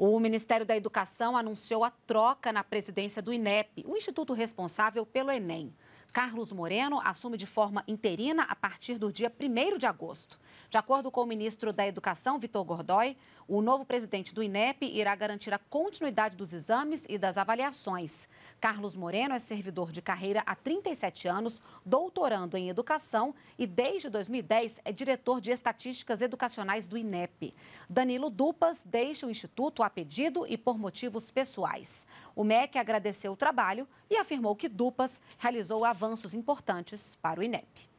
O Ministério da Educação anunciou a troca na presidência do INEP, o instituto responsável pelo Enem. Carlos Moreno assume de forma interina a partir do dia 1 de agosto. De acordo com o ministro da Educação, Vitor Gordói, o novo presidente do INEP irá garantir a continuidade dos exames e das avaliações. Carlos Moreno é servidor de carreira há 37 anos, doutorando em educação e, desde 2010, é diretor de estatísticas educacionais do INEP. Danilo Dupas deixa o Instituto a pedido e por motivos pessoais. O MEC agradeceu o trabalho e afirmou que Dupas realizou a avanços importantes para o INEP.